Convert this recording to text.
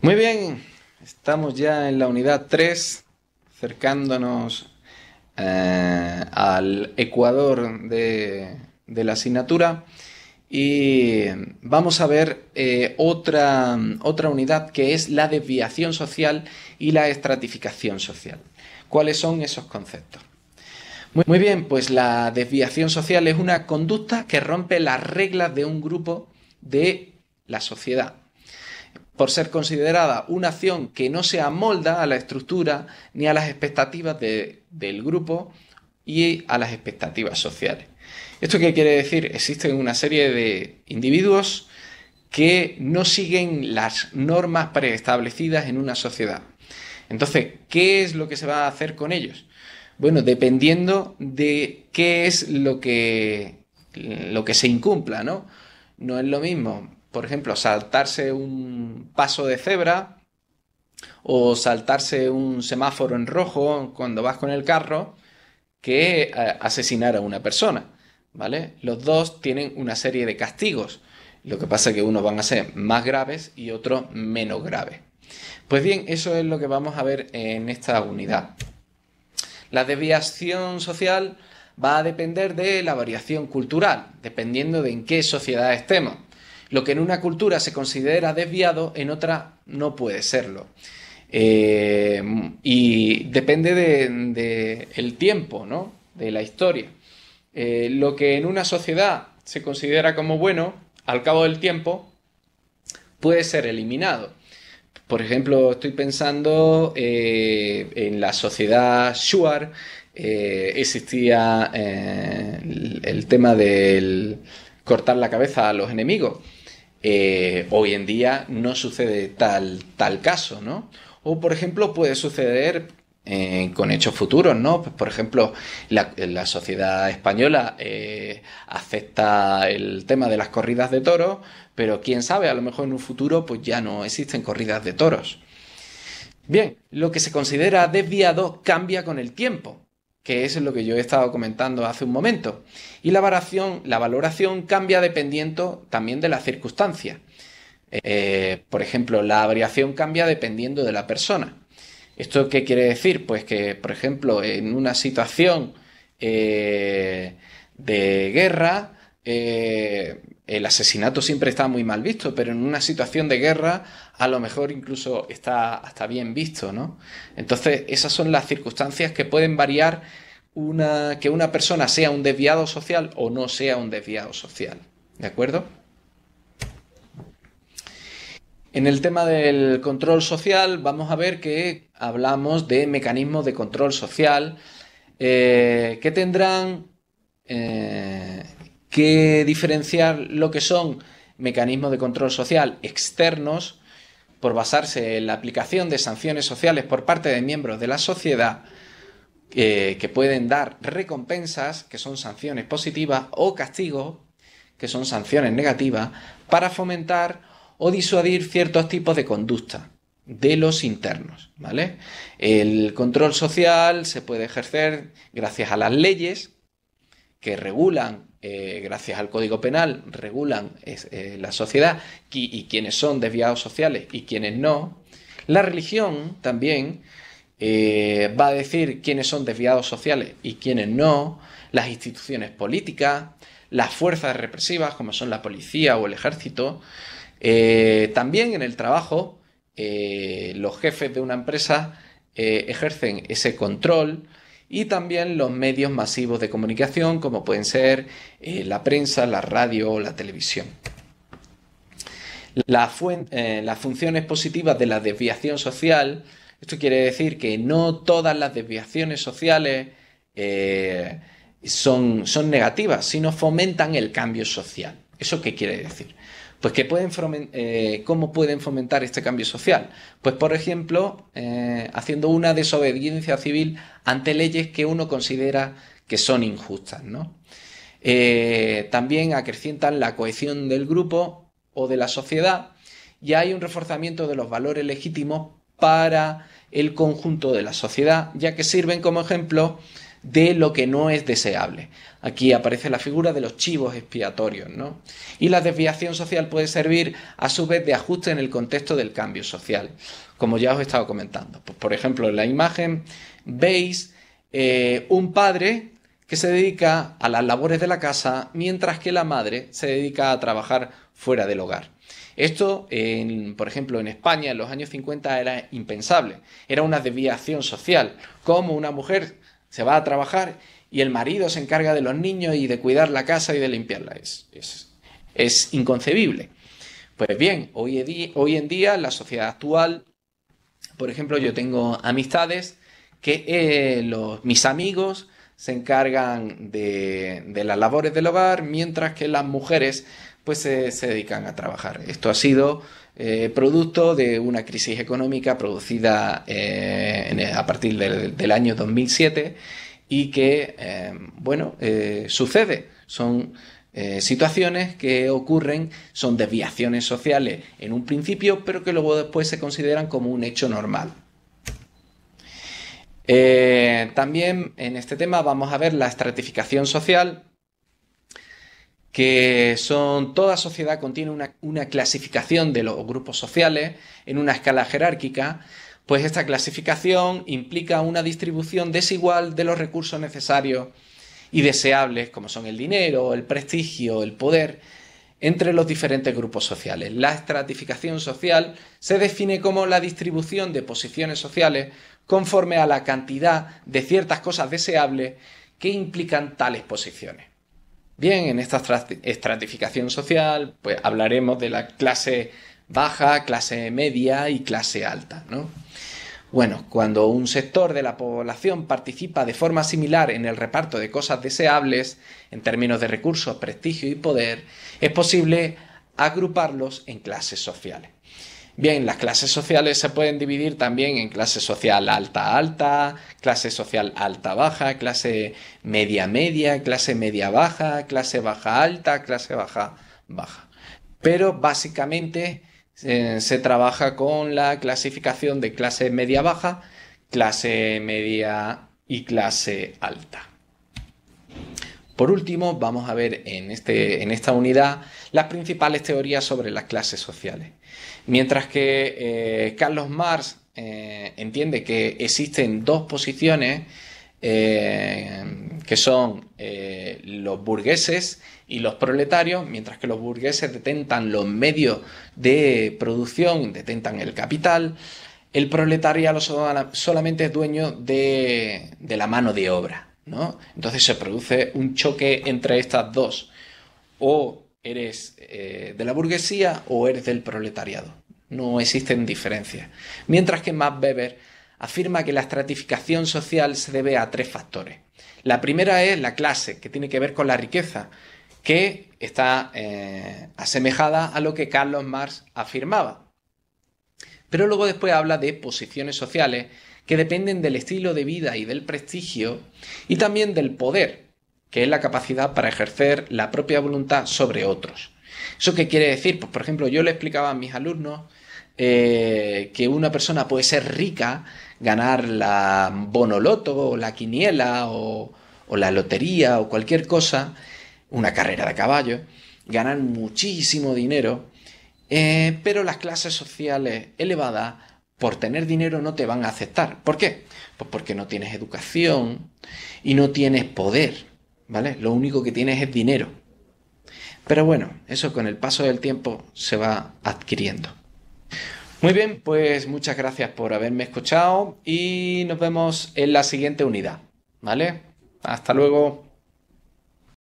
Muy bien, estamos ya en la unidad 3, acercándonos eh, al ecuador de, la asignatura y vamos a ver eh, otra, otra unidad que es la desviación social y la estratificación social. ¿Cuáles son esos conceptos? Muy bien, pues la desviación social es una conducta que rompe las reglas de un grupo de la sociedad por ser considerada una acción que no se amolda a la estructura ni a las expectativas del grupo y a las expectativas sociales. ¿Esto qué quiere decir? Existen una serie de individuos que no siguen las normas preestablecidas en una sociedad. Entonces, ¿qué es lo que se va a hacer con ellos? Bueno, dependiendo de qué es lo que, lo que se incumpla, ¿no? No es lo mismo por ejemplo, saltarse un paso de cebra o saltarse un semáforo en rojo cuando vas con el carro que eh, asesinar a una persona, ¿vale? Los dos tienen una serie de castigos. Lo que pasa es que unos van a ser más graves y otros menos graves. Pues bien, eso es lo que vamos a ver en esta unidad. La desviación social va a depender de la variación cultural, dependiendo de en qué sociedad estemos. Lo que en una cultura se considera desviado, en otra no puede serlo. Eh, y depende del de, el tiempo, ¿no? de la historia. Eh, lo que en una sociedad se considera como bueno, al cabo del tiempo, puede ser eliminado. Por ejemplo, estoy pensando eh, en la sociedad Shuar, existía el tema del cortar la cabeza a los enemigos. Eh, hoy en día no sucede tal, caso, ¿no? O, por ejemplo, puede suceder eh, con hechos futuros, ¿no? Pues, por ejemplo, la, sociedad española eh, acepta el tema de las corridas de toros, pero quién sabe, a lo mejor en un futuro pues ya no existen corridas de toros. Bien, lo que se considera desviado cambia con el tiempo que es lo que yo he estado comentando hace un momento. Y la valoración, la valoración cambia dependiendo también de las circunstancias. Eh, por ejemplo, la variación cambia dependiendo de la persona. ¿Esto qué quiere decir? Pues que, por ejemplo, en una situación eh, de guerra, eh, el asesinato siempre está muy mal visto, pero en una situación de guerra a lo mejor incluso está hasta bien visto, ¿no? Entonces, esas son las circunstancias que pueden variar que una persona sea un desviado social o no sea un desviado social, ¿de acuerdo? En el tema del control social vamos a ver que hablamos de mecanismos de control social eh, que tendrán eh, que diferenciar lo que son mecanismos de control social externos por basarse en la aplicación de sanciones sociales por parte de miembros de la sociedad que pueden dar recompensas, que son sanciones positivas, o castigos, que son sanciones negativas, para fomentar o disuadir ciertos tipos de conducta de los internos, ¿vale? El control social se puede ejercer gracias a las leyes que regulan eh, gracias al Código Penal, regulan eh, la sociedad y, quienes son desviados sociales y quienes no. La religión también eh, va a decir quiénes son desviados sociales y quiénes no. Las instituciones políticas, las fuerzas represivas, como son la policía o el ejército. también en el trabajo, los jefes de una empresa ejercen ese control y también los medios masivos de comunicación como pueden ser eh, la prensa, la radio o la televisión. Eh, las funciones positivas de la desviación social, esto quiere decir que no todas las desviaciones sociales eh, son, son negativas, sino fomentan el cambio social. ¿Eso qué quiere decir? Pues que pueden eh, ¿cómo pueden fomentar este cambio social? Pues por ejemplo, eh, haciendo una desobediencia civil ante leyes que uno considera que son injustas, ¿no? Eh, también acrecientan la cohesión del grupo o de la sociedad y hay un reforzamiento de los valores legítimos para el conjunto de la sociedad, ya que sirven como ejemplo de lo que no es deseable. Aquí aparece la figura de los chivos expiatorios, Y la desviación social puede servir a su vez de ajuste en el contexto del cambio social, como ya os he estado comentando. Pues, por ejemplo, en la imagen veis eh, un padre que se dedica a las labores de la casa, mientras que la madre se dedica a trabajar fuera del hogar. Esto, por ejemplo, en España en los años 50 era impensable, era una desviación social. como una mujer se va a trabajar y el marido se encarga de los niños y de cuidar la casa y de limpiarla. Es, es, inconcebible. Pues bien, hoy, hoy en día la sociedad actual, por ejemplo, yo tengo amistades que eh, los, mis amigos se encargan de las labores del hogar, mientras que las mujeres se, dedican a trabajar. Esto ha sido eh, producto de una crisis económica producida eh, a partir del, año 2007 y que, eh, bueno, sucede. Son situaciones que ocurren, son desviaciones sociales en un principio, pero que luego después se consideran como un hecho normal. también en este tema vamos a ver la estratificación social, que son toda sociedad contiene una, una, clasificación de los grupos sociales en una escala jerárquica, pues esta clasificación implica una distribución desigual de los recursos necesarios y deseables, como son el dinero, el prestigio, el poder, entre los diferentes grupos sociales. La estratificación social se define como la distribución de posiciones sociales conforme a la cantidad de ciertas cosas deseables que implican tales posiciones. Bien, en esta estratificación social, pues hablaremos de la clase baja, clase media y clase alta, Bueno, cuando un sector de la población participa de forma similar en el reparto de cosas deseables, en términos de recursos, prestigio y poder, es posible agruparlos en clases sociales. Bien, las clases sociales se pueden dividir también en clase social alta-alta, clase social alta-baja, clase media-media, clase media-baja, clase baja-alta, clase baja-baja. Pero básicamente eh, se trabaja con la clasificación de clase media-baja, clase media y clase alta. Por último, vamos a ver en, este, en esta unidad las principales teorías sobre las clases sociales. Mientras que eh, Carlos Marx eh, entiende que existen dos posiciones eh, que son los burgueses y los proletarios, mientras que los burgueses detentan los medios de producción, detentan el capital, el proletario solamente es dueño de la mano de obra. Entonces se produce un choque entre estas dos. O eres eh, de la burguesía o eres del proletariado. No existen diferencias. Mientras que Max Weber afirma que la estratificación social se debe a tres factores. La primera es la clase, que tiene que ver con la riqueza, que está eh, asemejada a lo que Carlos Marx afirmaba. Pero luego después habla de posiciones sociales que dependen del estilo de vida y del prestigio y también del poder, que es la capacidad para ejercer la propia voluntad sobre otros. ¿Eso qué quiere decir? Pues por ejemplo, yo le explicaba a mis alumnos eh, que una persona puede ser rica, ganar la bonoloto o la quiniela o, o la lotería o cualquier cosa, una carrera de caballo, ganar muchísimo dinero eh, pero las clases sociales elevadas, por tener dinero, no te van a aceptar. ¿Por qué? Pues porque no tienes educación y no tienes poder, ¿vale? Lo único que tienes es dinero. Pero bueno, eso con el paso del tiempo se va adquiriendo. Muy bien, pues muchas gracias por haberme escuchado y nos vemos en la siguiente unidad, ¿vale? Hasta luego.